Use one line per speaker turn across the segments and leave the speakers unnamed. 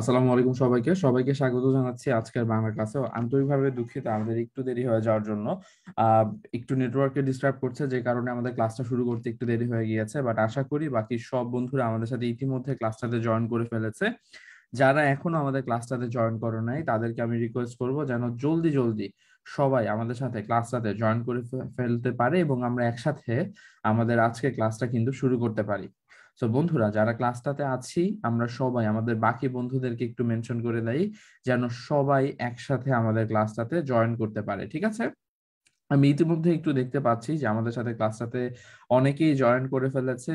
আসসালামু আলাইকুম সবাইকে সবাইকে স্বাগত জানাচ্ছি আজকের বাংলা ক্লাসে আন্তরিকভাবে দুঃখিত আমাদের একটু দেরি হয়ে যাওয়ার জন্য একটু নেটওয়ার্কে ডিস্টার্ব করছে যে কারণে আমাদের ক্লাসটা শুরু করতে একটু দেরি হয়ে গিয়েছে বাট আশা করি বাকি সব বন্ধুরা আমাদের সাথে ইতিমধ্যে ক্লাসটাতে জয়েন করে ফেলেছে যারা এখনো আমাদের ক্লাসটাতে জয়েন করো নাই তাদেরকে আমি রিকোয়েস্ট করব যেন জলদি জলদি সবাই আমাদের সাথে ক্লাসটাতে জয়েন করে ফেলতে পারে এবং আমরা একসাথে আমাদের আজকে ক্লাসটা কিন্তু শুরু করতে পারি তো বন্ধুরা যারা ক্লাসটাতে আছি আমরা সবাই আমাদের বাকি বন্ধুদেরকে একটু মেনশন করে দেই যেন সবাই একসাথে আমাদের ক্লাসটাতে জয়েন করতে পারে ঠিক আছে আমি ইতিমধ্যে একটু দেখতে পাচ্ছি যে আমাদের সাথে ক্লাসটাতে অনেকেই জয়েন করে ফেলেছে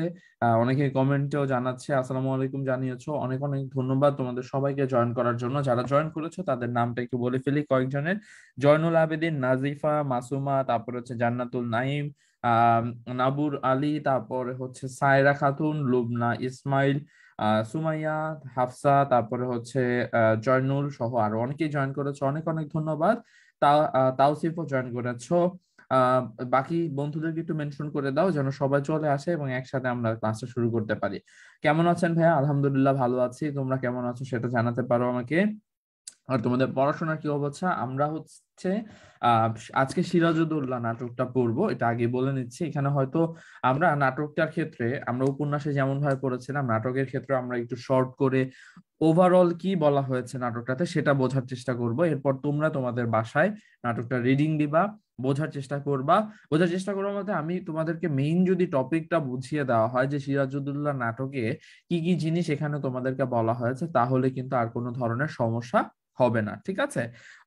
অনেকে কমেন্টেও জানাচ্ছে আসসালামু আলাইকুম জানিয়েছো অনেক অনেক ধন্যবাদ তোমাদের সবাইকে জয়েন করার জন্য যারা জয়েন করেছো তাদের নামটা একটু বলে ফেলি কয়েকজনের জয়নুল আবেদিন নাজিফা মাসুমা তারপর হচ্ছে জান্নাতুল নাইম নাবুর আলী তারপরে হচ্ছে সায়রা খাতুন লুবনা ইসমাইল সুমাইয়া হাফসা তারপরে হচ্ছে জয়নুল সহ আরো অনেকেই জয়েন করেছে অনেক অনেক ধন্যবাদ তাওসিফও জয়েন করেছ বাকি বন্ধুদেরকে একটু মেনশন করে দাও যেন সবাই চলে আসে এবং একসাথে আমরা ক্লাসটা শুরু করতে পারি কেমন আছেন ভাইয়া আলহামদুলিল্লাহ ভালো আছি তোমরা কেমন আছো সেটা জানাতে পারো আমাকে আর তোমাদের পড়াশোনার কি অবস্থা আমরা হচ্ছে আজকে সিরাজুদ্দৌল্লা নাটকটা পড়ব এটা আগে বলে নিচ্ছি এখানে হয়তো আমরা নাটকটার ক্ষেত্রে আমরা উপন্যাসে যেমন ভাবে পড়েছিলাম নাটকের ক্ষেত্রে আমরা একটু শর্ট করে ওভারঅল কি বলা হয়েছে নাটকটাতে সেটা বোঝার চেষ্টা করব এরপর তোমরা তোমাদের বাসায় নাটকটা রিডিং দিবা বোঝার চেষ্টা করবা বোঝার চেষ্টা করার মধ্যে আমি তোমাদেরকে মেইন যদি টপিকটা বুঝিয়ে দেওয়া হয় যে সিরাজুদ্দৌল্লা নাটকে কি কি জিনিস এখানে তোমাদেরকে বলা হয়েছে তাহলে কিন্তু আর কোনো ধরনের সমস্যা হবে না ঠিক আছে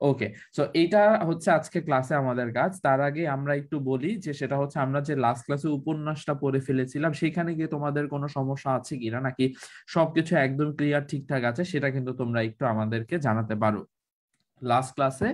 ওকে সো এটা হচ্ছে আজকে ক্লাসে আমাদের কাজ তার আগে আমরা একটু বলি যে সেটা হচ্ছে আমরা যে লাস্ট ক্লাসে উপন্যাসটা পড়ে ফেলেছিলাম সেখানে গিয়ে তোমাদের কোনো সমস্যা আছে কিনা নাকি সবকিছু একদম ক্লিয়ার ঠিকঠাক আছে সেটা কিন্তু তোমরা একটু আমাদেরকে জানাতে পারো লাস্ট ক্লাসে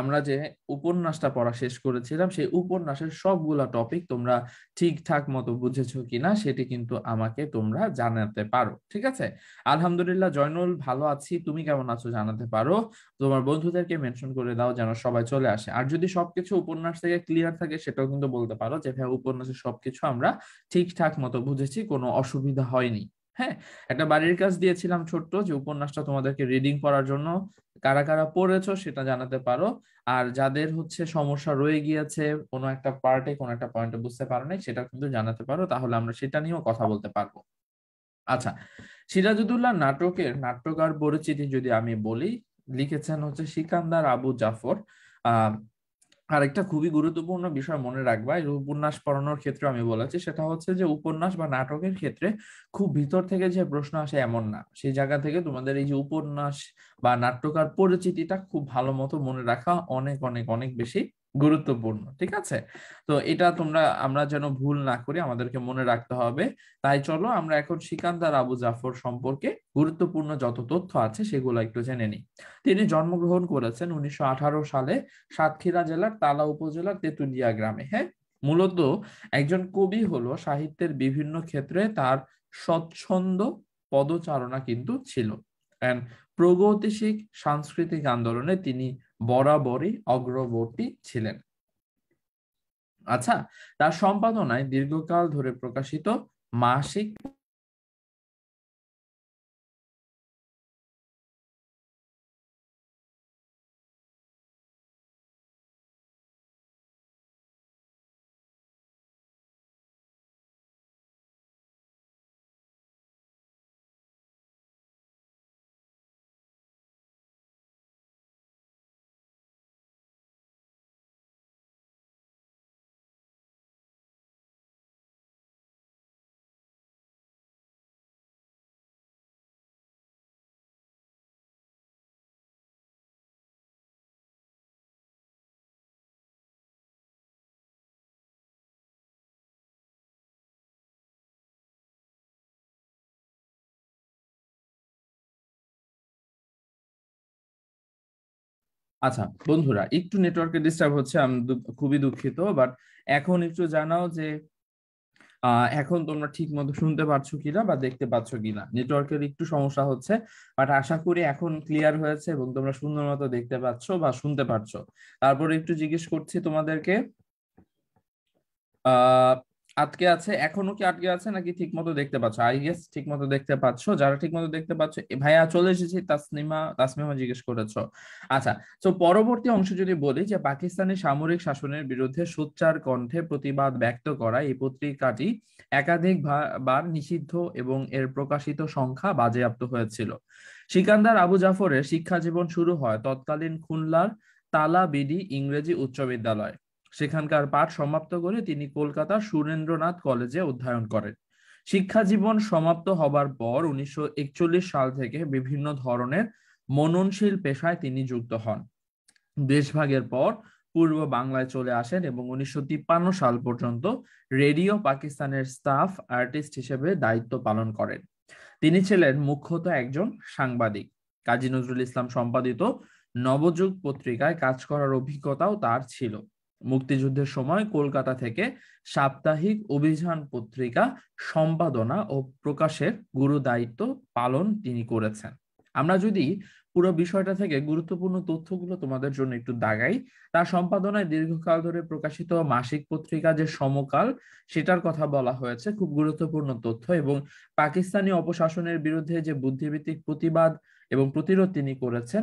আমরা যে উপন্যাসটা পড়া শেষ করেছিলাম সেই উপন্যাসের সবগুলা টপিক তোমরা ঠিকঠাক মতো বুঝেছো কিনা সেটি কিন্তু আমাকে তোমরা জানাতে পারো ঠিক আছে আলহামদুলিল্লাহ জয়নুল ভালো আছি তুমি কেমন আছো জানাতে পারো তোমার বন্ধুদেরকে মেনশন করে দাও যেন সবাই চলে আসে আর যদি সবকিছু উপন্যাস থেকে ক্লিয়ার থাকে সেটাও কিন্তু বলতে পারো যে ভাই হ্যাঁ, উপন্যাসের সবকিছু আমরা ঠিকঠাক মতো বুঝেছি কোনো অসুবিধা হয়নি হ্যাঁ একটা বাড়ির কাজ দিয়েছিলাম ছোট্ট যে উপন্যাসটা তোমাদেরকে রিডিং করার জন্য কারা কারা পড়েছো সেটা জানাতে পারো আর যাদের হচ্ছে সমস্যা রয়ে গিয়েছে কোনো একটা পার্টে কোনো একটা পয়েন্টে বুঝতে পারো নাই সেটা কিন্তু জানাতে পারো তাহলে আমরা সেটা নিয়েও কথা বলতে পারবো আচ্ছা সিরাজুদ্দৌলা নাটকের নাট্যকার পরিচিতি যদি আমি বলি লিখেছেন হচ্ছে সিকান্দার আবু জাফর আহ আরেকটা খুবই গুরুত্বপূর্ণ বিষয় মনে রাখবা উপন্যাস পড়ানোর ক্ষেত্রে আমি বলেছি সেটা হচ্ছে যে উপন্যাস বা নাটকের ক্ষেত্রে খুব ভিতর থেকে যে প্রশ্ন আসে এমন না সেই জায়গা থেকে তোমাদের এই যে উপন্যাস বা নাট্যকার পরিচিতিটা খুব ভালো মতো মনে রাখা অনেক অনেক অনেক বেশি গুরুত্বপূর্ণ ঠিক আছে তো এটা তোমরা আমরা যেন ভুল না করি আমাদেরকে মনে রাখতে হবে তাই চলো আমরা এখন সিকান্দার আবু জাফর সম্পর্কে গুরুত্বপূর্ণ যত তথ্য আছে সেগুলো একটু জেনে নিই তিনি জন্মগ্রহণ করেছেন উনিশশো সালে সাতক্ষীরা জেলার তালা উপজেলার তেঁতুলিয়া গ্রামে হ্যাঁ মূলত একজন কবি হলো সাহিত্যের বিভিন্ন ক্ষেত্রে তার স্বচ্ছন্দ পদচারণা কিন্তু ছিল প্রগতিশীল সাংস্কৃতিক আন্দোলনে তিনি বরাবরই অগ্রবর্তী ছিলেন আচ্ছা তার সম্পাদনায় দীর্ঘকাল ধরে প্রকাশিত মাসিক আচ্ছা বন্ধুরা একটু নেটওয়ার্কের ডিস্টার্ব হচ্ছে আমি খুবই দুঃখিত বাট এখন একটু জানাও যে এখন তোমরা ঠিক মতো শুনতে পারছো কিনা বা দেখতে পাচ্ছ কিনা নেটওয়ার্কের একটু সমস্যা হচ্ছে বাট আশা করি এখন ক্লিয়ার হয়েছে এবং তোমরা সুন্দর মতো দেখতে পাচ্ছ বা শুনতে পারছো তারপরে একটু জিজ্ঞেস করছি তোমাদেরকে আহ আটকে আছে এখনো কি আটকে আছে নাকি ঠিক মতো দেখতে পাচ্ছ আই গেস ঠিক মতো দেখতে পাচ্ছ যারা ঠিক মতো দেখতে পাচ্ছ ভাইয়া চলে এসেছি তাসনিমা তাসমিমা জিজ্ঞেস করেছ আচ্ছা তো পরবর্তী অংশ যদি বলি যে পাকিস্তানি সামরিক শাসনের বিরুদ্ধে সোচ্চার কণ্ঠে প্রতিবাদ ব্যক্ত করা এই পত্রিকাটি একাধিক বার নিষিদ্ধ এবং এর প্রকাশিত সংখ্যা বাজেয়াপ্ত হয়েছিল সিকান্দার আবু জাফরের শিক্ষা জীবন শুরু হয় তৎকালীন খুলনার বিডি ইংরেজি উচ্চ বিদ্যালয় সেখানকার পাঠ সমাপ্ত করে তিনি কলকাতা সুরেন্দ্রনাথ কলেজে অধ্যয়ন করেন শিক্ষা জীবন সমাপ্ত হবার পর উনিশশো সাল থেকে বিভিন্ন ধরনের মননশীল পেশায় তিনি যুক্ত হন দেশভাগের পর পূর্ব বাংলায় চলে আসেন এবং উনিশশো সাল পর্যন্ত রেডিও পাকিস্তানের স্টাফ আর্টিস্ট হিসেবে দায়িত্ব পালন করেন তিনি ছিলেন মুখ্যত একজন সাংবাদিক কাজী নজরুল ইসলাম সম্পাদিত নবযুগ পত্রিকায় কাজ করার অভিজ্ঞতাও তার ছিল মুক্তিযুদ্ধের সময় কলকাতা থেকে সাপ্তাহিক অভিযান পত্রিকা সম্পাদনা ও প্রকাশের গুরু দায়িত্ব পালন তিনি করেছেন আমরা যদি পুরো বিষয়টা থেকে গুরুত্বপূর্ণ তথ্যগুলো তোমাদের জন্য একটু দাগাই তার সম্পাদনায় দীর্ঘকাল ধরে প্রকাশিত মাসিক পত্রিকা যে সমকাল সেটার কথা বলা হয়েছে খুব গুরুত্বপূর্ণ তথ্য এবং পাকিস্তানি অপশাসনের বিরুদ্ধে যে বুদ্ধিভিত্তিক প্রতিবাদ এবং প্রতিরোধ তিনি করেছেন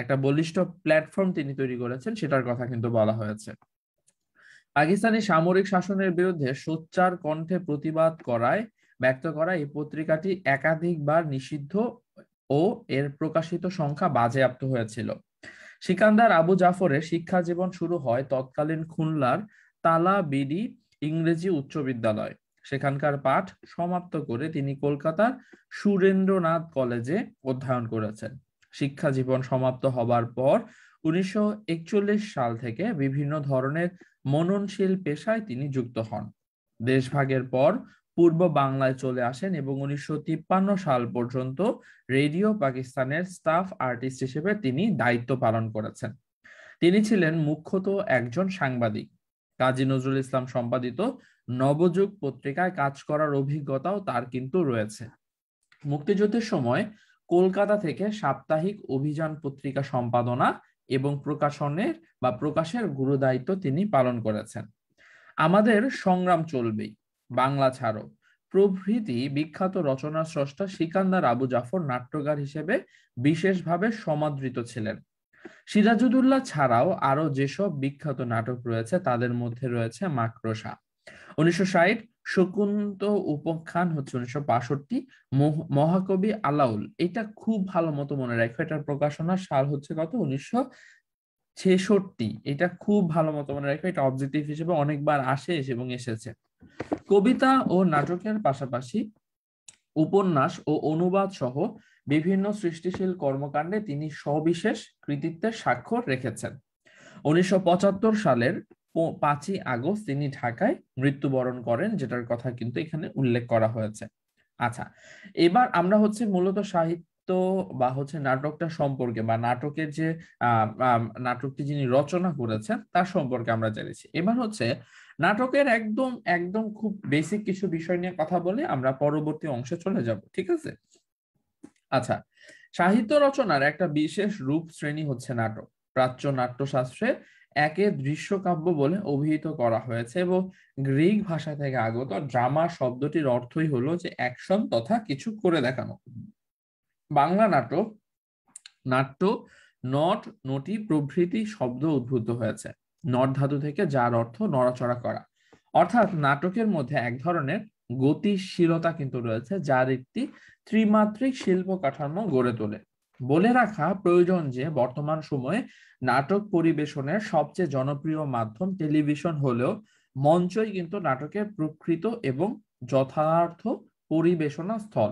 একটা বলিষ্ঠ প্ল্যাটফর্ম তিনি তৈরি করেছেন সেটার কথা কিন্তু বলা হয়েছে পাকিস্তানি সামরিক শাসনের বিরুদ্ধে সোচ্চার কণ্ঠে প্রতিবাদ করায় ব্যক্ত করা এই পত্রিকাটি একাধিকবার নিষিদ্ধ ও এর প্রকাশিত সংখ্যা বাজেয়াপ্ত হয়েছিল সিকান্দার আবু জাফরের শিক্ষা জীবন শুরু হয় তৎকালীন খুলনার তালা বিডি ইংরেজি উচ্চ বিদ্যালয় সেখানকার পাঠ সমাপ্ত করে তিনি কলকাতার সুরেন্দ্রনাথ কলেজে অধ্যয়ন করেছেন শিক্ষা জীবন সমাপ্ত হবার পর উনিশশো সাল থেকে বিভিন্ন ধরনের মননশীল পেশায় তিনি যুক্ত হন দেশভাগের পর পূর্ব বাংলায় চলে আসেন এবং উনিশশো সাল পর্যন্ত রেডিও পাকিস্তানের স্টাফ আর্টিস্ট হিসেবে তিনি দায়িত্ব পালন করেছেন তিনি ছিলেন মুখ্যত একজন সাংবাদিক কাজী নজরুল ইসলাম সম্পাদিত নবযুগ পত্রিকায় কাজ করার অভিজ্ঞতাও তার কিন্তু রয়েছে মুক্তিযুদ্ধের সময় কলকাতা থেকে সাপ্তাহিক অভিযান পত্রিকা সম্পাদনা এবং প্রকাশনের বা প্রকাশের গুরু দায়িত্ব তিনি পালন করেছেন আমাদের সংগ্রাম চলবেই বাংলা ছাড়ো প্রভৃতি বিখ্যাত রচনা স্রষ্টা সিকান্দার আবু জাফর নাট্যকার হিসেবে বিশেষভাবে সমাদৃত ছিলেন সিরাজুদুল্লাহ ছাড়াও আরো যেসব বিখ্যাত নাটক রয়েছে তাদের মধ্যে রয়েছে মাকরসা উনিশশো ষাট শকুন্ত উপখ্যান হচ্ছে উনিশশো বাষট্টি মহাকবি আলাউল এটা খুব ভালো মতো মনে রাখো এটার প্রকাশনা সাল হচ্ছে কত উনিশশো ছেষট্টি এটা খুব ভালো মতো মনে রাখবে এটা অবজেক্টিভ হিসেবে অনেকবার আসে এবং এসেছে কবিতা ও নাটকের পাশাপাশি উপন্যাস ও অনুবাদ সহ বিভিন্ন সৃষ্টিশীল কর্মকাণ্ডে তিনি সবিশেষ কৃতিত্বের স্বাক্ষর রেখেছেন উনিশশো সালের পাঁচই আগস্ট তিনি ঢাকায় মৃত্যুবরণ করেন যেটার কথা কিন্তু এখানে উল্লেখ করা হয়েছে আচ্ছা এবার আমরা হচ্ছে মূলত সাহিত্য বা হচ্ছে নাটকটা সম্পর্কে বা নাটকের যে নাটকটি যিনি রচনা করেছেন তার সম্পর্কে আমরা জেনেছি এবার হচ্ছে নাটকের একদম একদম খুব বেসিক কিছু বিষয় নিয়ে কথা বলে আমরা পরবর্তী অংশে চলে যাব ঠিক আছে আচ্ছা সাহিত্য রচনার একটা বিশেষ রূপ শ্রেণী হচ্ছে নাটক প্রাচ্য নাট্যশাস্ত্রে একে দৃশ্যকাব্য বলে অভিহিত করা হয়েছে এবং গ্রিক ভাষা থেকে আগত ড্রামা শব্দটির অর্থই হলো যে অ্যাকশন তথা কিছু করে দেখানো বাংলা নাটক নাট্য নট নটি প্রভৃতি শব্দ উদ্ভূত হয়েছে নট ধাতু থেকে যার অর্থ নড়াচড়া করা অর্থাৎ নাটকের মধ্যে এক ধরনের গতিশীলতা কিন্তু রয়েছে যার একটি ত্রিমাত্রিক শিল্প কাঠামো গড়ে তোলে বলে রাখা প্রয়োজন যে বর্তমান সময়ে নাটক পরিবেশনের সবচেয়ে জনপ্রিয় মাধ্যম টেলিভিশন হলেও মঞ্চই কিন্তু নাটকের প্রকৃত এবং যথার্থ পরিবেশনা স্থল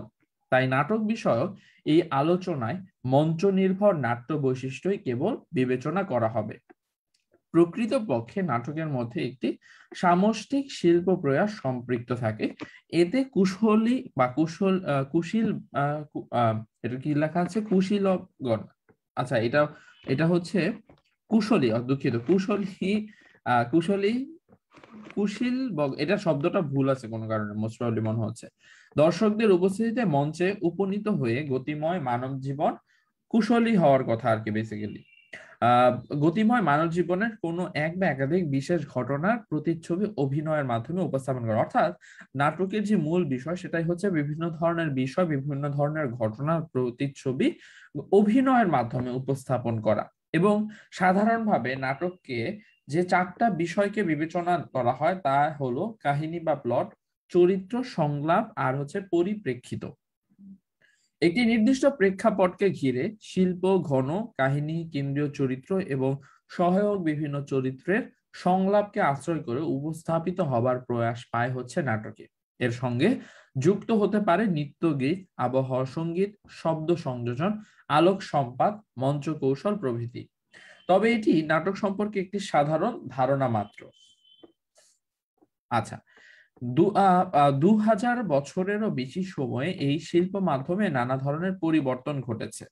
তাই নাটক বিষয়ক এই আলোচনায় মঞ্চ নির্ভর নাট্য বৈশিষ্ট্যই কেবল বিবেচনা করা হবে প্রকৃতপক্ষে নাটকের মধ্যে একটি সামষ্টিক শিল্প প্রয়াস সম্পৃক্ত থাকে এতে কুশলী বা কুশল কুশীল এটা কি লেখা আছে কুশিল আচ্ছা এটা এটা হচ্ছে কুশলী দুঃখিত কুশলী কুশলী কুশীল এটা শব্দটা ভুল আছে কোনো কারণে মোস্ট মনে হচ্ছে দর্শকদের উপস্থিতিতে মঞ্চে উপনীত হয়ে গতিময় মানব জীবন কুশলী হওয়ার কথা আর কি বেসিক্যালি গতিময় মানব জীবনের কোন এক বা একাধিক বিশেষ ঘটনার প্রতিচ্ছবি অভিনয়ের মাধ্যমে উপস্থাপন করা অর্থাৎ নাটকের যে মূল বিষয় সেটাই হচ্ছে বিভিন্ন ধরনের বিষয় বিভিন্ন ধরনের ঘটনার প্রতিচ্ছবি অভিনয়ের মাধ্যমে উপস্থাপন করা এবং সাধারণভাবে নাটককে যে চারটা বিষয়কে বিবেচনা করা হয় তা হলো কাহিনী বা প্লট চরিত্র সংলাপ আর হচ্ছে পরিপ্রেক্ষিত একটি নির্দিষ্ট প্রেক্ষাপটকে ঘিরে শিল্প ঘন কাহিনী কেন্দ্রীয় চরিত্র এবং সহায়ক বিভিন্ন চরিত্রের সংলাপকে আশ্রয় করে উপস্থাপিত হবার প্রয়াস পায় হচ্ছে নাটকে এর সঙ্গে যুক্ত হতে পারে নৃত্য গীত আবহাওয়া সঙ্গীত শব্দ সংযোজন আলোক সম্পাদ মঞ্চ কৌশল প্রভৃতি তবে এটি নাটক সম্পর্কে একটি সাধারণ ধারণা মাত্র আচ্ছা দু হাজার বছরেরও বেশি সময়ে এই শিল্প মাধ্যমে নানা ধরনের পরিবর্তন ঘটেছে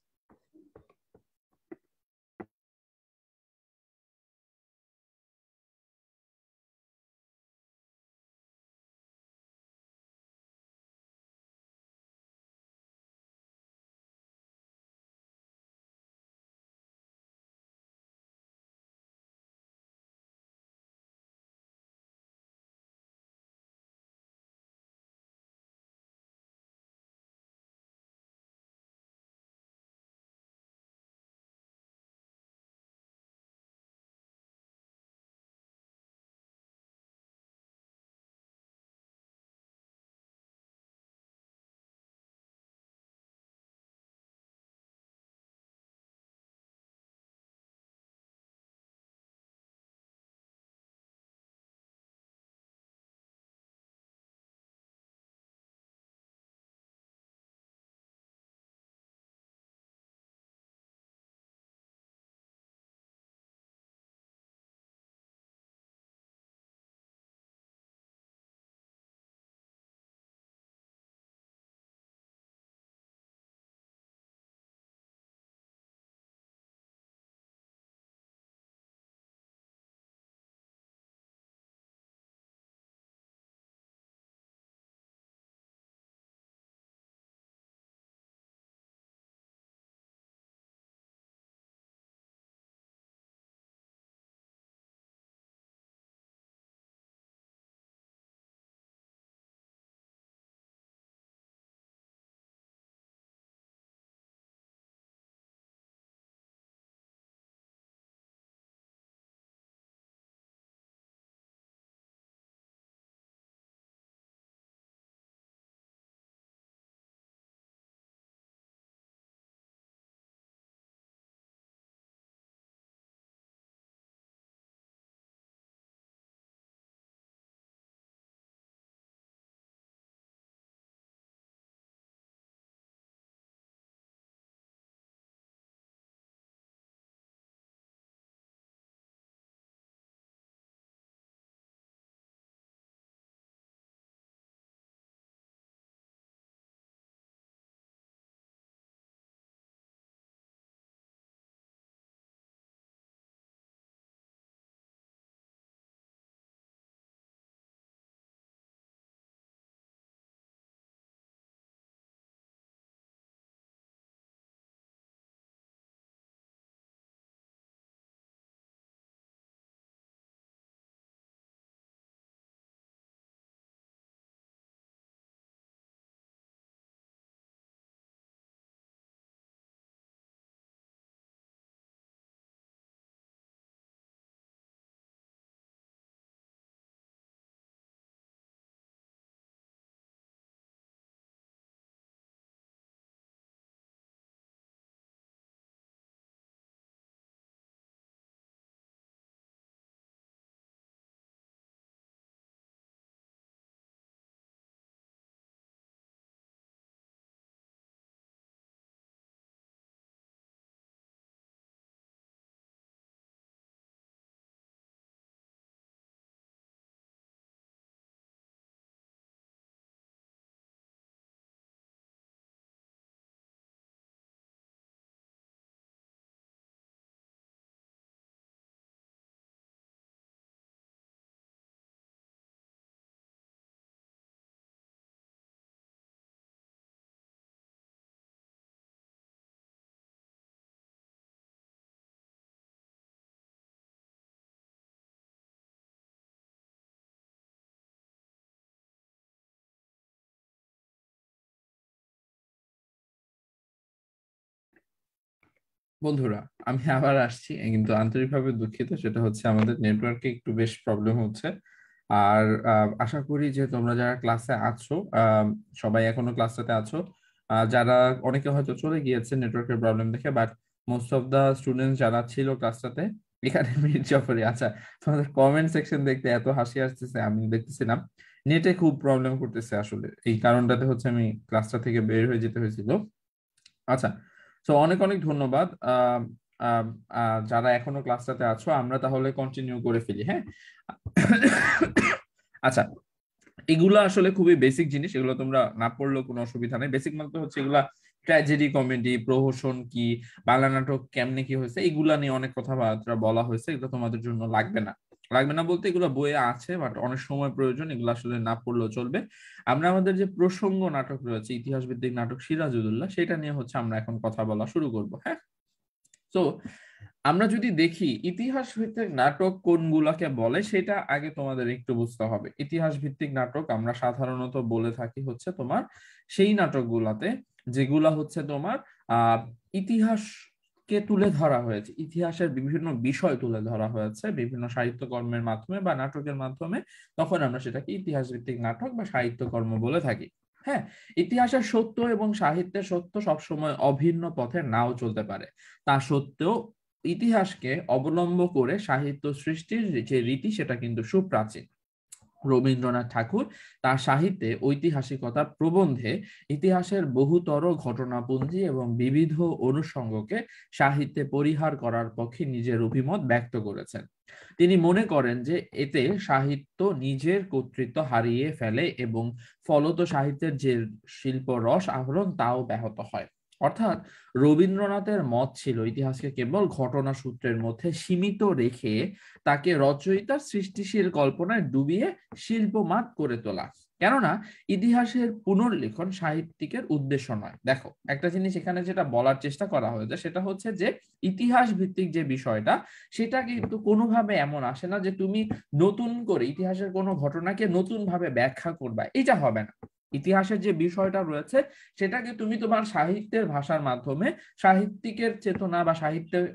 বন্ধুরা আমি আবার আসছি কিন্তু আন্তরিকভাবে দুঃখিত সেটা হচ্ছে আমাদের নেটওয়ার্কে একটু বেশ প্রবলেম হচ্ছে আর আশা করি যে তোমরা যারা ক্লাসে আছো সবাই এখনো ক্লাসটাতে আছো যারা অনেকে হয়তো চলে গিয়েছে নেটওয়ার্কের প্রবলেম দেখে but most of the student যারা ছিল ক্লাসটাতে এখানে মির জাফরি আচ্ছা তোমাদের কমেন্ট সেকশন দেখতে এত হাসি আসতেছে আমি দেখতেছিলাম নেটে খুব প্রবলেম করতেছে আসলে এই কারণটাতে হচ্ছে আমি ক্লাসটা থেকে বের হয়ে যেতে হয়েছিল আচ্ছা সো অনেক অনেক ধন্যবাদ যারা এখনো ক্লাসটাতে আছো আমরা তাহলে কন্টিনিউ করে ফেলি হ্যাঁ আচ্ছা এগুলো আসলে খুবই বেসিক জিনিস এগুলো তোমরা না পড়লেও কোনো অসুবিধা নেই বেসিক মানে হচ্ছে এগুলা ট্র্যাজেডি কমেডি প্রহসন কি বাংলা নাটক কেমনে কি হয়েছে এগুলা নিয়ে অনেক কথাবার্তা বলা হয়েছে এগুলো তোমাদের জন্য লাগবে না লাগবে না বলতে এগুলো বইয়ে আছে বাট অনেক সময় প্রয়োজন এগুলো আসলে না পড়লেও চলবে আমরা আমাদের যে প্রসঙ্গ নাটক রয়েছে ইতিহাস ভিত্তিক নাটক সিরাজুদুল্লাহ সেটা নিয়ে হচ্ছে আমরা এখন কথা বলা শুরু করব হ্যাঁ তো আমরা যদি দেখি ইতিহাস ভিত্তিক নাটক কোনগুলাকে বলে সেটা আগে তোমাদের একটু বুঝতে হবে ইতিহাস ভিত্তিক নাটক আমরা সাধারণত বলে থাকি হচ্ছে তোমার সেই নাটকগুলাতে যেগুলা হচ্ছে তোমার আহ ইতিহাস কে তুলে ধরা হয়েছে ইতিহাসের বিভিন্ন বিষয় তুলে ধরা হয়েছে বিভিন্ন সাহিত্যকর্মের মাধ্যমে বা নাটকের মাধ্যমে তখন আমরা সেটাকে ইতিহাস ভিত্তিক নাটক বা সাহিত্যকর্ম বলে থাকি হ্যাঁ ইতিহাসের সত্য এবং সাহিত্যের সত্য সবসময় অভিন্ন পথে নাও চলতে পারে তা সত্ত্বেও ইতিহাসকে অবলম্ব করে সাহিত্য সৃষ্টির যে রীতি সেটা কিন্তু সুপ্রাচীন রবীন্দ্রনাথ ঠাকুর তার সাহিত্যে ঐতিহাসিকতা প্রবন্ধে ইতিহাসের বহুতর ঘটনাপঞ্জি এবং বিবিধ অনুষঙ্গকে সাহিত্যে পরিহার করার পক্ষে নিজের অভিমত ব্যক্ত করেছেন তিনি মনে করেন যে এতে সাহিত্য নিজের কর্তৃত্ব হারিয়ে ফেলে এবং ফলত সাহিত্যের যে শিল্প রস আহরণ তাও ব্যাহত হয় অর্থাৎ রবীন্দ্রনাথের মত ছিল ইতিহাসকে কেবল ঘটনা সূত্রের মধ্যে সীমিত রেখে তাকে রচয়িতার সৃষ্টিশীল কল্পনায় ডুবিয়ে শিল্পমাত করে তোলা কেননা ইতিহাসের পুনর্লেখন সাহিত্যিকের উদ্দেশ্য নয় দেখো একটা জিনিস এখানে যেটা বলার চেষ্টা করা হয়েছে সেটা হচ্ছে যে ইতিহাস ভিত্তিক যে বিষয়টা সেটা কিন্তু কোনোভাবে এমন আসে না যে তুমি নতুন করে ইতিহাসের কোনো ঘটনাকে নতুন ভাবে ব্যাখ্যা করবা এটা হবে না ইতিহাসের যে বিষয়টা রয়েছে সেটাকে তুমি তোমার সাহিত্যের ভাষার মাধ্যমে সাহিত্যিকের চেতনা বা সাহিত্যের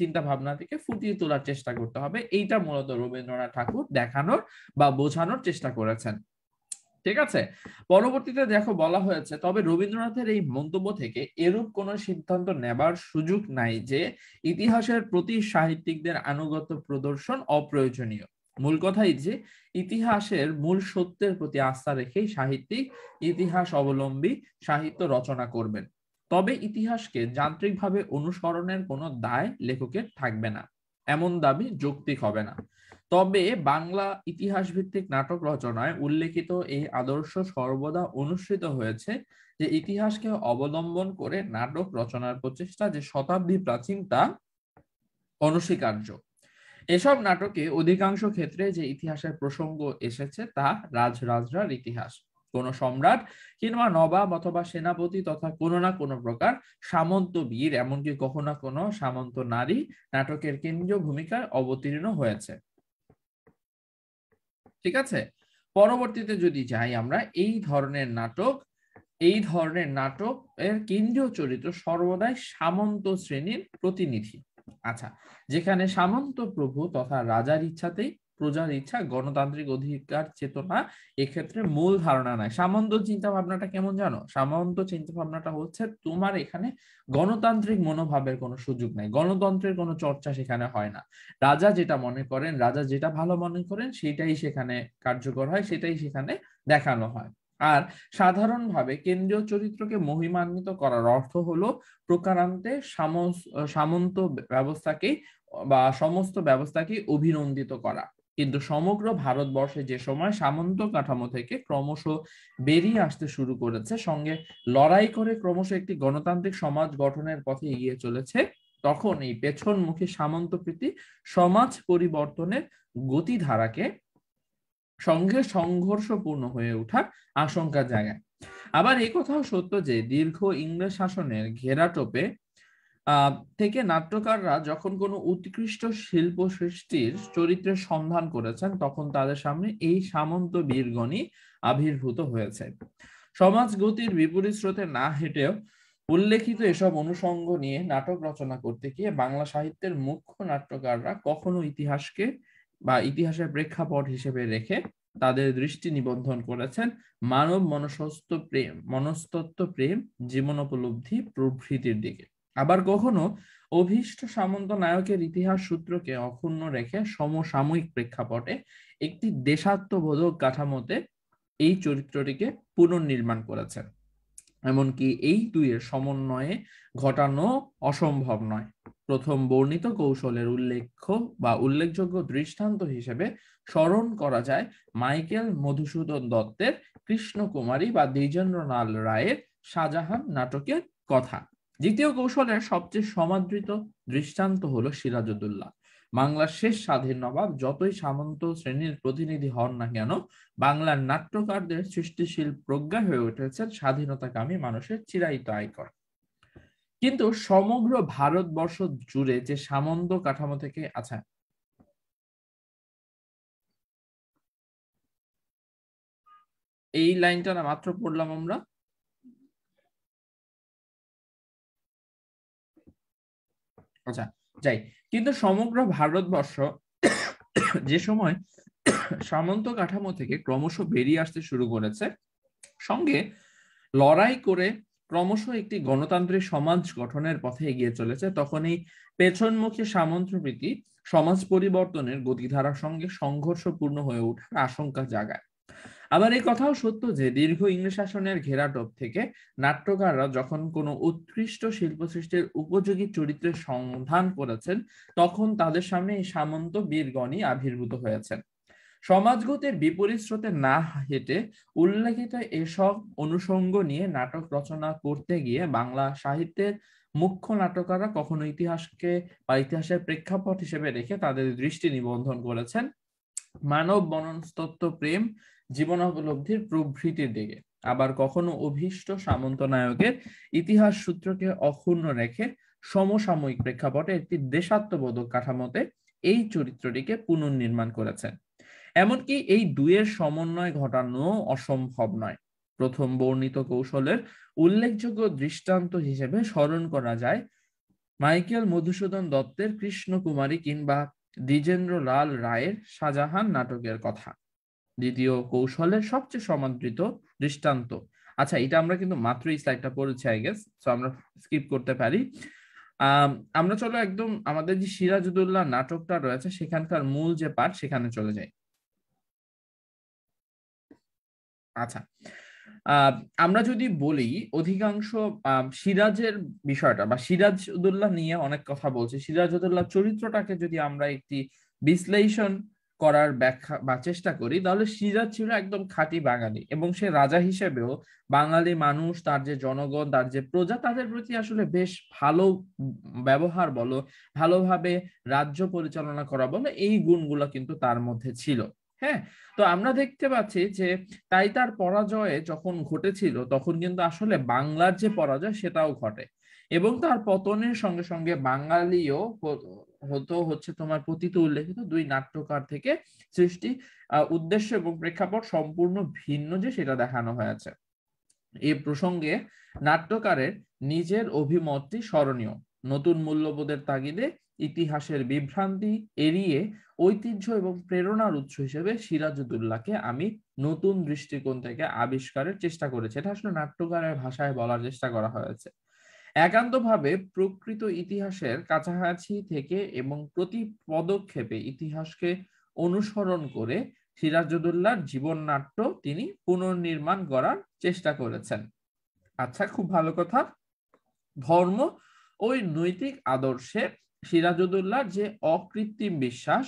চিন্তা ভাবনা থেকে ফুটিয়ে তোলার চেষ্টা করতে হবে এইটা মূলত রবীন্দ্রনাথ ঠাকুর দেখানোর বা বোঝানোর চেষ্টা করেছেন ঠিক আছে পরবর্তীতে দেখো বলা হয়েছে তবে রবীন্দ্রনাথের এই মন্তব্য থেকে এরূপ কোন সিদ্ধান্ত নেবার সুযোগ নাই যে ইতিহাসের প্রতি সাহিত্যিকদের আনুগত্য প্রদর্শন অপ্রয়োজনীয় মূল কথাই যে ইতিহাসের মূল সত্যের প্রতি আস্থা রেখেই সাহিত্যিক ইতিহাস অবলম্বী সাহিত্য রচনা করবেন তবে ইতিহাসকে যান্ত্রিকভাবে অনুসরণের কোনো দায় লেখকের থাকবে না এমন দাবি যৌক্তিক হবে না তবে বাংলা ইতিহাস ভিত্তিক নাটক রচনায় উল্লেখিত এই আদর্শ সর্বদা অনুসৃত হয়েছে যে ইতিহাসকে অবলম্বন করে নাটক রচনার প্রচেষ্টা যে শতাব্দী প্রাচীন তা অনস্বীকার্য এসব নাটকে অধিকাংশ ক্ষেত্রে যে ইতিহাসের প্রসঙ্গ এসেছে তা রাজরাজরার ইতিহাস কোন সম্রাট কিংবা নবাব অথবা সেনাপতি তথা কোনো না কোনো প্রকার সামন্ত বীর এমনকি কখনো কোনো সামন্ত নারী নাটকের কেন্দ্রীয় ভূমিকায় অবতীর্ণ হয়েছে ঠিক আছে পরবর্তীতে যদি যাই আমরা এই ধরনের নাটক এই ধরনের নাটক এর কেন্দ্রীয় চরিত্র সর্বদাই সামন্ত শ্রেণীর প্রতিনিধি আচ্ছা যেখানে সামন্ত প্রভু তথা রাজার ইচ্ছাতেই প্রজার ইচ্ছা গণতান্ত্রিক অধিকার চেতনা এক্ষেত্রে মূল ধারণা নাই সামন্ত চিন্তা ভাবনাটা কেমন জানো সামন্ত চিন্তা ভাবনাটা হচ্ছে তোমার এখানে গণতান্ত্রিক মনোভাবের কোনো সুযোগ নাই গণতন্ত্রের কোনো চর্চা সেখানে হয় না রাজা যেটা মনে করেন রাজা যেটা ভালো মনে করেন সেটাই সেখানে কার্যকর হয় সেটাই সেখানে দেখানো হয় আর সাধারণভাবে কেন্দ্রীয় চরিত্রকে মহিমান্বিত করার অর্থ হলো প্রকারান্তে সামন্ত ব্যবস্থাকেই বা সমস্ত ব্যবস্থাকে অভিনন্দিত করা কিন্তু সমগ্র ভারতবর্ষে যে সময় সামন্ত কাঠামো থেকে ক্রমশ বেরিয়ে আসতে শুরু করেছে সঙ্গে লড়াই করে ক্রমশ একটি গণতান্ত্রিক সমাজ গঠনের পথে এগিয়ে চলেছে তখন এই পেছনমুখী প্রীতি সমাজ পরিবর্তনের গতিধারাকে সঙ্গে সংঘর্ষপূর্ণ হয়ে ওঠার আশঙ্কা জায়গায় আবার এই কথাও সত্য যে দীর্ঘ ইংরেজ শাসনের ঘেরাটোপে থেকে নাট্যকাররা যখন কোনো উৎকৃষ্ট শিল্প সৃষ্টির চরিত্রের সন্ধান করেছেন তখন তাদের সামনে এই সামন্ত বীরগণই আবির্ভূত হয়েছে সমাজ গতির বিপরীত স্রোতে না হেঁটেও উল্লেখিত এসব অনুষঙ্গ নিয়ে নাটক রচনা করতে গিয়ে বাংলা সাহিত্যের মুখ্য নাট্যকাররা কখনো ইতিহাসকে বা ইতিহাসের প্রেক্ষাপট হিসেবে রেখে তাদের দৃষ্টি নিবন্ধন করেছেন মানব মনস্ত প্রেম মনস্তত্ত্ব প্রেম জীবন উপলব্ধি প্রভৃতির দিকে আবার কখনো অভীষ্ট সামন্ত নায়কের ইতিহাস সূত্রকে অক্ষুণ্ণ রেখে সমসাময়িক প্রেক্ষাপটে একটি দেশাত্মবোধক কাঠামোতে এই চরিত্রটিকে পুনর্নির্মাণ করেছেন এমনকি এই দুইয়ের সমন্বয়ে ঘটানো অসম্ভব নয় প্রথম বর্ণিত কৌশলের উল্লেখ্য বা উল্লেখযোগ্য দৃষ্টান্ত হিসেবে স্মরণ করা যায় মাইকেল মধুসূদন দত্তের কৃষ্ণকুমারী বা দ্বিজেন্দ্রনাল রায়ের শাহজাহান নাটকের কথা দ্বিতীয় কৌশলের সবচেয়ে সমাদৃত দৃষ্টান্ত হল সিরাজুদ্দোল্লা বাংলার শেষ স্বাধীন নবাব যতই সামন্ত শ্রেণীর প্রতিনিধি হন না কেন বাংলার নাট্যকারদের সৃষ্টিশীল প্রজ্ঞা হয়ে উঠেছে স্বাধীনতাকামী মানুষের চিরায়িত আয়কর কিন্তু সমগ্র ভারতবর্ষ জুড়ে যে সামন্ত কাঠামো থেকে আচ্ছা
এই লাইনটা না মাত্র পড়লাম আমরা
আচ্ছা যাই কিন্তু সমগ্র ভারতবর্ষ যে সময় সামন্ত কাঠামো থেকে ক্রমশ বেরিয়ে আসতে শুরু করেছে সঙ্গে লড়াই করে ক্রমশ একটি গণতান্ত্রিক সমাজ গঠনের পথে এগিয়ে চলেছে তখন এই পেছনমুখী প্রীতি সমাজ পরিবর্তনের গতিধারার সঙ্গে সংঘর্ষপূর্ণ হয়ে ওঠার আশঙ্কা জাগায় আবার এই কথাও সত্য যে দীর্ঘ ইংরেজ শাসনের ঘেরাটোপ থেকে নাট্যকাররা যখন কোনো উৎকৃষ্ট শিল্প সৃষ্টির উপযোগী চরিত্রের সন্ধান করেছেন তখন তাদের সামনে এই সামন্ত বীরগণই আবির্ভূত হয়েছেন সমাজগতের বিপরীত স্রোতে না হেঁটে উল্লেখিত এসব অনুষঙ্গ নিয়ে নাটক রচনা করতে গিয়ে বাংলা সাহিত্যের মুখ্য নাটকাররা কখনো ইতিহাসকে বা ইতিহাসের প্রেক্ষাপট হিসেবে রেখে তাদের দৃষ্টি নিবন্ধন করেছেন মানব বনস্তত্ত্ব প্রেম উপলব্ধির প্রভৃতির দিকে আবার কখনো অভীষ্ট সামন্ত নায়কের ইতিহাস সূত্রকে অক্ষুণ্ণ রেখে সমসাময়িক প্রেক্ষাপটে একটি দেশাত্মবোধক কাঠামোতে এই চরিত্রটিকে পুনর্নির্মাণ করেছেন এমনকি এই দুয়ের সমন্বয় ঘটানো অসম্ভব নয় প্রথম বর্ণিত কৌশলের উল্লেখযোগ্য দৃষ্টান্ত হিসেবে স্মরণ করা যায় মাইকেল মধুসূদন দত্তের কৃষ্ণকুমারী কিংবা দ্বিজেন্দ্রলাল রায়ের শাহজাহান নাটকের কথা দ্বিতীয় কৌশলের সবচেয়ে সমাদৃত দৃষ্টান্ত আচ্ছা এটা আমরা কিন্তু মাত্র এই স্লাইডটা পড়েছি আই গেস আমরা স্কিপ করতে পারি আমরা চলো একদম আমাদের যে সিরাজুদ্দৌল্লা নাটকটা রয়েছে সেখানকার মূল যে পাঠ সেখানে চলে যাই আচ্ছা আমরা যদি বলি অধিকাংশ সিরাজের বিষয়টা বা সিরাজ উদ্দৌল্লাহ নিয়ে অনেক কথা বলছে সিরাজ উদ্দৌল্লাহ চরিত্রটাকে যদি আমরা একটি বিশ্লেষণ করার ব্যাখ্যা বা চেষ্টা করি তাহলে সিরাজ ছিল একদম খাঁটি বাঙালি এবং সে রাজা হিসেবেও বাঙালি মানুষ তার যে জনগণ তার যে প্রজা তাদের প্রতি আসলে বেশ ভালো ব্যবহার বলো ভালোভাবে রাজ্য পরিচালনা করা বলো এই গুণগুলো কিন্তু তার মধ্যে ছিল হ্যাঁ তো আমরা দেখতে পাচ্ছি যে তাই তার পরাজয়ে যখন ঘটেছিল তখন কিন্তু আসলে বাংলার যে পরাজয় সেটাও ঘটে এবং তার পতনের সঙ্গে সঙ্গে বাঙালিও হতো হচ্ছে তোমার পতিত উল্লেখিত দুই নাট্যকার থেকে সৃষ্টি উদ্দেশ্য এবং প্রেক্ষাপট সম্পূর্ণ ভিন্ন যে সেটা দেখানো হয়েছে এ প্রসঙ্গে নাট্যকারের নিজের অভিমতটি স্মরণীয় নতুন মূল্যবোধের তাগিদে ইতিহাসের বিভ্রান্তি এড়িয়ে ঐতিহ্য এবং প্রেরণার উৎস হিসেবে সিরাজুদ্দৌলাকে আমি নতুন দৃষ্টিকোণ থেকে আবিষ্কারের চেষ্টা করেছি এটা আসলে নাট্যকারের ভাষায় বলার চেষ্টা করা হয়েছে একান্তভাবে প্রকৃত ইতিহাসের কাছাকাছি থেকে এবং প্রতি পদক্ষেপে ইতিহাসকে অনুসরণ করে সিরাজুদ্দৌলার জীবন নাট্য তিনি পুনর্নির্মাণ করার চেষ্টা করেছেন আচ্ছা খুব ভালো কথা ধর্ম ওই নৈতিক আদর্শে সিরাজুদ্দৌলার যে অকৃত্রিম বিশ্বাস